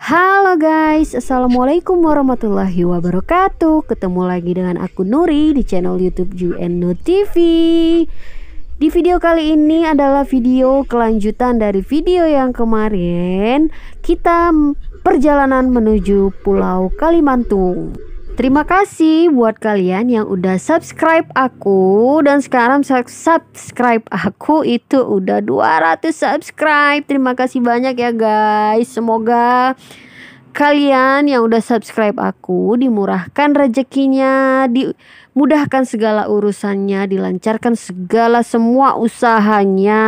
Halo guys, Assalamualaikum warahmatullahi wabarakatuh Ketemu lagi dengan aku Nuri di channel Youtube JUNO TV Di video kali ini adalah video kelanjutan dari video yang kemarin Kita perjalanan menuju Pulau Kalimantung Terima kasih buat kalian yang udah subscribe aku dan sekarang subscribe aku itu udah 200 subscribe. Terima kasih banyak ya guys. Semoga kalian yang udah subscribe aku dimurahkan rezekinya, dimudahkan segala urusannya, dilancarkan segala semua usahanya.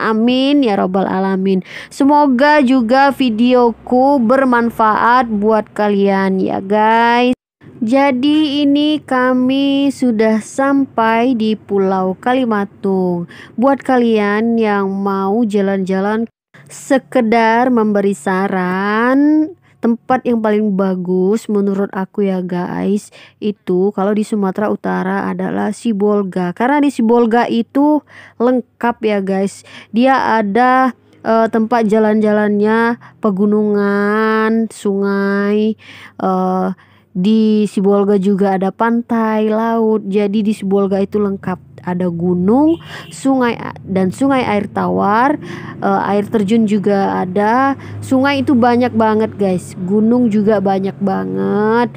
Amin ya robbal alamin. Semoga juga videoku bermanfaat buat kalian ya guys. Jadi ini kami sudah sampai di Pulau Kalimatung. Buat kalian yang mau jalan-jalan sekedar memberi saran, tempat yang paling bagus menurut aku ya guys itu kalau di Sumatera Utara adalah Sibolga karena di Sibolga itu lengkap ya guys dia ada uh, tempat jalan-jalannya pegunungan sungai uh, di Sibolga juga ada pantai, laut. Jadi di Sibolga itu lengkap. Ada gunung, sungai dan sungai air tawar, uh, air terjun juga ada. Sungai itu banyak banget, guys. Gunung juga banyak banget.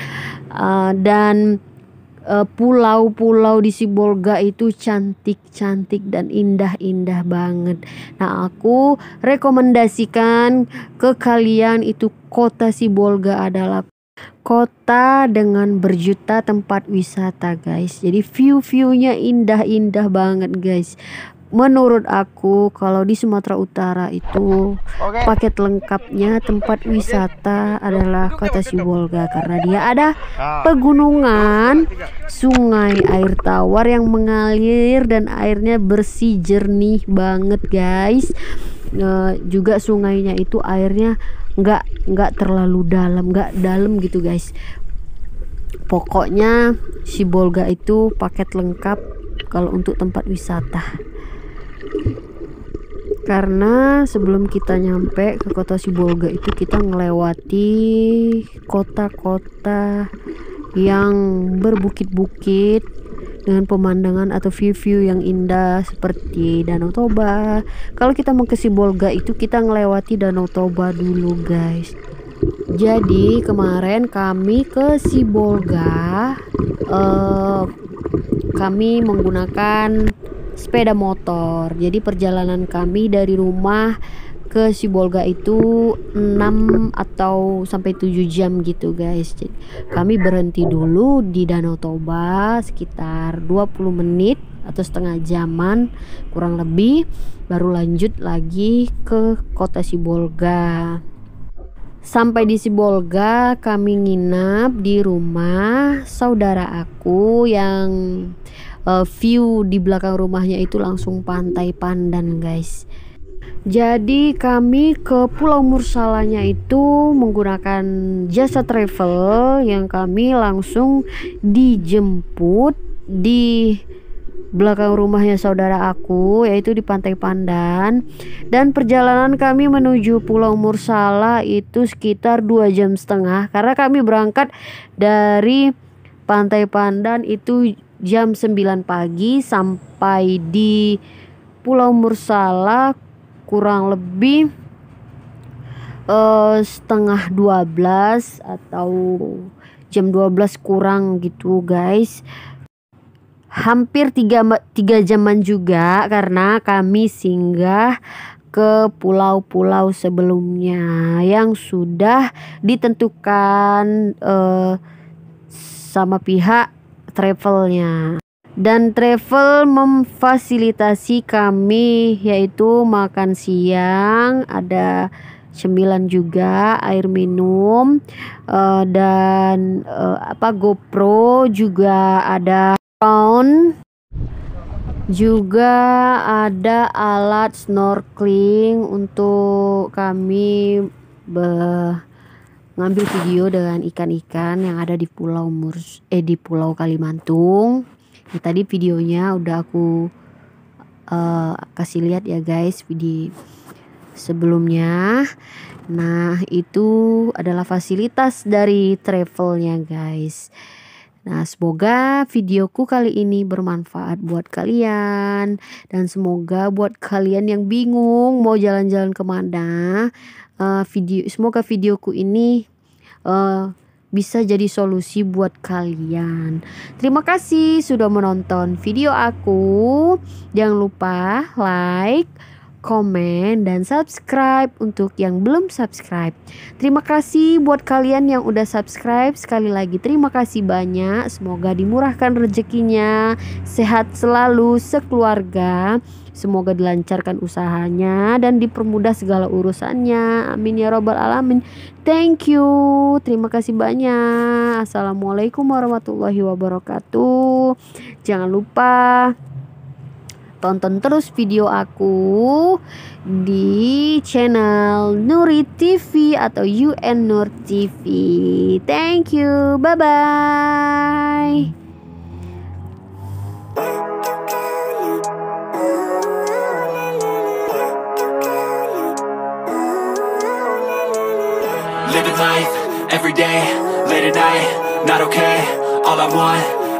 Uh, dan eh, pulau-pulau di Sibolga itu cantik-cantik dan indah-indah banget. Nah, aku rekomendasikan ke kalian itu kota Sibolga adalah kota dengan berjuta tempat wisata guys jadi view-viewnya indah-indah banget guys menurut aku kalau di Sumatera Utara itu okay. paket lengkapnya tempat wisata okay. adalah kota Sibolga karena dia ada ah. pegunungan, sungai, air tawar yang mengalir dan airnya bersih jernih banget guys. E, juga sungainya itu airnya nggak nggak terlalu dalam nggak dalam gitu guys pokoknya si Bolga itu paket lengkap kalau untuk tempat wisata karena sebelum kita nyampe ke kota Sibolga itu kita melewati kota-kota yang berbukit-bukit dengan pemandangan atau view-view yang indah seperti Danau Toba. Kalau kita mau ke Sibolga itu kita ngelewati Danau Toba dulu, guys. Jadi kemarin kami ke Sibolga uh, eh, kami menggunakan sepeda motor. Jadi perjalanan kami dari rumah ke Sibolga itu 6 atau sampai 7 jam gitu guys. Jadi, kami berhenti dulu di Danau Toba sekitar 20 menit atau setengah jaman kurang lebih baru lanjut lagi ke kota Sibolga. Sampai di Sibolga kami nginap di rumah saudara aku yang eh, view di belakang rumahnya itu langsung pantai Pandan guys jadi kami ke Pulau Mursalanya itu menggunakan jasa travel yang kami langsung dijemput di belakang rumahnya saudara aku yaitu di Pantai Pandan dan perjalanan kami menuju Pulau Mursala itu sekitar dua jam setengah karena kami berangkat dari Pantai Pandan itu jam 9 pagi sampai di Pulau Mursala kurang lebih uh, setengah 12 atau jam 12 kurang gitu guys hampir tiga tiga jaman juga karena kami singgah ke pulau-pulau sebelumnya yang sudah ditentukan eh, sama pihak travelnya dan travel memfasilitasi kami yaitu makan siang ada cemilan juga air minum uh, dan uh, apa GoPro juga ada drone juga ada alat snorkeling untuk kami mengambil video dengan ikan-ikan yang ada di pulau Murs eh di pulau Kalimantung Nah, tadi videonya udah aku uh, kasih lihat ya guys di sebelumnya. Nah, itu adalah fasilitas dari travelnya guys. Nah, semoga videoku kali ini bermanfaat buat kalian dan semoga buat kalian yang bingung mau jalan-jalan kemana, uh, video semoga videoku ini uh, bisa jadi solusi buat kalian. Terima kasih sudah menonton video aku. Jangan lupa like, komen, dan subscribe untuk yang belum subscribe. Terima kasih buat kalian yang udah subscribe. Sekali lagi terima kasih banyak. Semoga dimurahkan rezekinya, sehat selalu sekeluarga. Semoga dilancarkan usahanya dan dipermudah segala urusannya. Amin ya robbal alamin. Thank you. Terima kasih banyak. Assalamualaikum warahmatullahi wabarakatuh. Jangan lupa Tonton terus video aku di channel Nuri TV atau UN Nur TV. Thank you. Bye bye. Living life every day, late at night, not okay. All I want